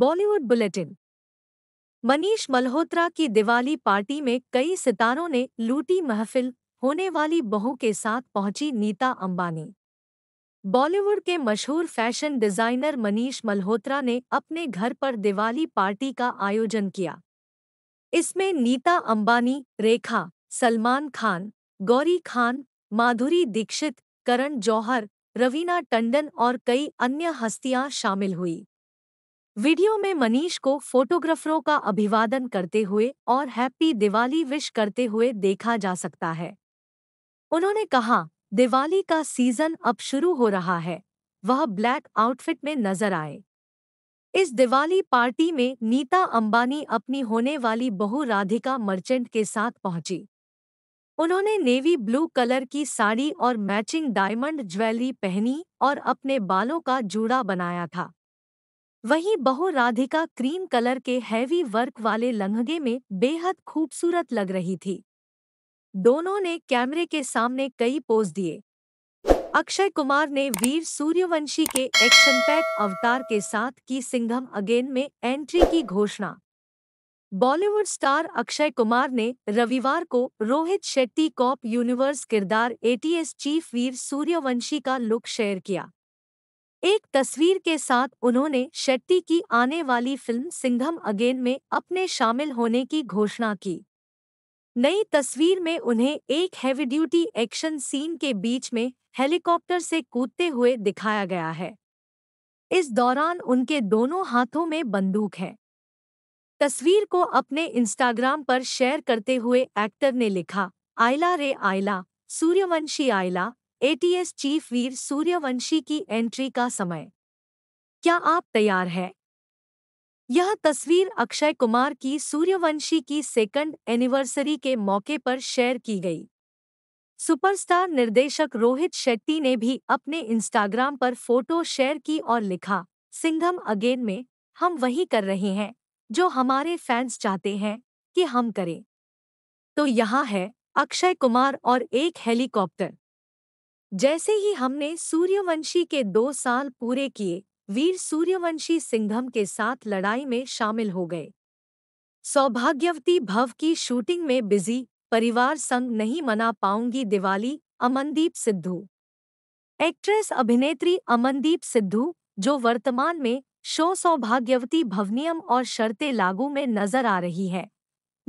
Bollywood bulletin Manish Malhotra की Diwali party में कई सितारों ने लूटी महफिल होने वाली बहू के साथ पहुंची नीता अंबानी बॉलीवुड के मशहूर फैशन डिजाइनर मनीष मल्होत्रा ने अपने घर पर दिवाली पार्टी का आयोजन किया इसमें नीता अंबानी रेखा सलमान खान गौरी खान माधुरी दीक्षित करण जौहर रवीना टंडन और कई अन्य हस्तियां शामिल हुई वीडियो में मनीष को फोटोग्राफरों का अभिवादन करते हुए और हैप्पी दिवाली विश करते हुए देखा जा सकता है उन्होंने कहा दिवाली का सीजन अब शुरू हो रहा है वह ब्लैक आउटफिट में नजर आए इस दिवाली पार्टी में नीता अंबानी अपनी होने वाली बहु राधिका मर्चेंट के साथ पहुंची उन्होंने नेवी ब्लू कलर की साड़ी और मैचिंग डायमंड ज्वेलरी पहनी और अपने बालों का जूड़ा बनाया था वहीं बहु राधिका क्रीम कलर के हैवी वर्क वाले लंघगे में बेहद खूबसूरत लग रही थी दोनों ने कैमरे के सामने कई पोज दिए अक्षय कुमार ने वीर सूर्यवंशी के एक्शन पैक अवतार के साथ की सिंघम अगेन में एंट्री की घोषणा बॉलीवुड स्टार अक्षय कुमार ने रविवार को रोहित शेट्टी कॉप यूनिवर्स किरदार एटीएस चीफ वीर सूर्यवंशी का लुक शेयर किया एक तस्वीर के साथ उन्होंने शेट्टी की आने वाली फिल्म सिंघम अगेन में अपने शामिल होने की घोषणा की नई तस्वीर में उन्हें एक हैवी ड्यूटी एक्शन सीन के बीच में हेलीकॉप्टर से कूदते हुए दिखाया गया है इस दौरान उनके दोनों हाथों में बंदूक है तस्वीर को अपने इंस्टाग्राम पर शेयर करते हुए एक्टर ने लिखा आयला रे आयला सूर्यवंशी आयला एटीएस चीफ वीर सूर्यवंशी की एंट्री का समय क्या आप तैयार हैं यह तस्वीर अक्षय कुमार की सूर्यवंशी की सेकंड एनिवर्सरी के मौके पर शेयर की गई सुपरस्टार निर्देशक रोहित शेट्टी ने भी अपने इंस्टाग्राम पर फोटो शेयर की और लिखा सिंघम अगेन में हम वही कर रहे हैं जो हमारे फैंस चाहते हैं कि हम करें तो यहाँ है अक्षय कुमार और एक हेलीकॉप्टर जैसे ही हमने सूर्यवंशी के दो साल पूरे किए वीर सूर्यवंशी सिंघम के साथ लड़ाई में शामिल हो गए सौभाग्यवती भव की शूटिंग में बिजी परिवार संग नहीं मना पाऊंगी दिवाली अमनदीप सिद्धू एक्ट्रेस अभिनेत्री अमनदीप सिद्धू जो वर्तमान में शो सौभाग्यवती भवनियम और शर्तें लागू में नजर आ रही है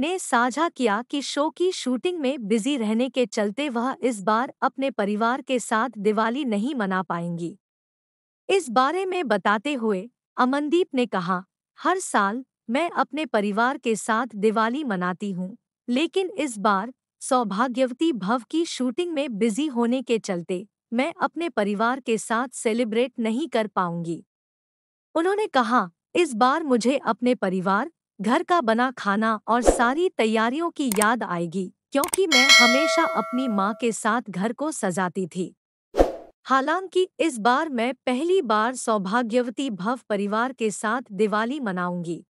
ने साझा किया कि शो की शूटिंग में बिजी रहने के चलते वह इस बार अपने परिवार के साथ दिवाली नहीं मना पाएंगी इस बारे में बताते हुए अमनदीप ने कहा हर साल मैं अपने परिवार के साथ दिवाली मनाती हूँ लेकिन इस बार सौभाग्यवती भव की शूटिंग में बिजी होने के चलते मैं अपने परिवार के साथ सेलिब्रेट नहीं कर पाऊंगी उन्होंने कहा इस बार मुझे अपने परिवार घर का बना खाना और सारी तैयारियों की याद आएगी क्योंकि मैं हमेशा अपनी माँ के साथ घर को सजाती थी हालांकि इस बार मैं पहली बार सौभाग्यवती भव परिवार के साथ दिवाली मनाऊंगी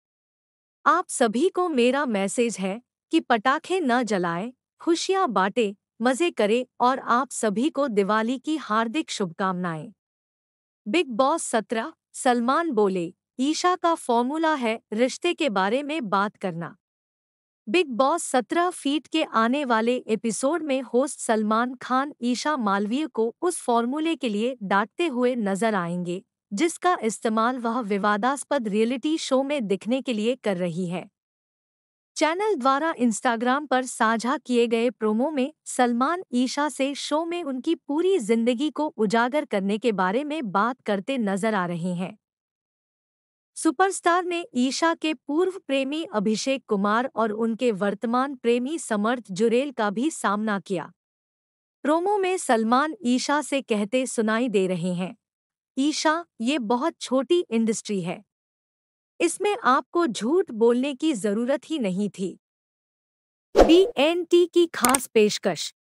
आप सभी को मेरा मैसेज है कि पटाखे न जलाएं, खुशियां बाटे मजे करें और आप सभी को दिवाली की हार्दिक शुभकामनाएं बिग बॉस सत्रह सलमान बोले ईशा का फॉर्मूला है रिश्ते के बारे में बात करना बिग बॉस सत्रह फीट के आने वाले एपिसोड में होस्ट सलमान खान ईशा मालवीय को उस फॉर्मूले के लिए डांटते हुए नजर आएंगे जिसका इस्तेमाल वह विवादास्पद रियलिटी शो में दिखने के लिए कर रही है चैनल द्वारा इंस्टाग्राम पर साझा किए गए प्रोमो में सलमान ईशा से शो में उनकी पूरी जिंदगी को उजागर करने के बारे में बात करते नजर आ रहे हैं सुपरस्टार ने ईशा के पूर्व प्रेमी अभिषेक कुमार और उनके वर्तमान प्रेमी समर्थ जुरेल का भी सामना किया प्रोमो में सलमान ईशा से कहते सुनाई दे रहे हैं ईशा ये बहुत छोटी इंडस्ट्री है इसमें आपको झूठ बोलने की जरूरत ही नहीं थी बी एन टी की खास पेशकश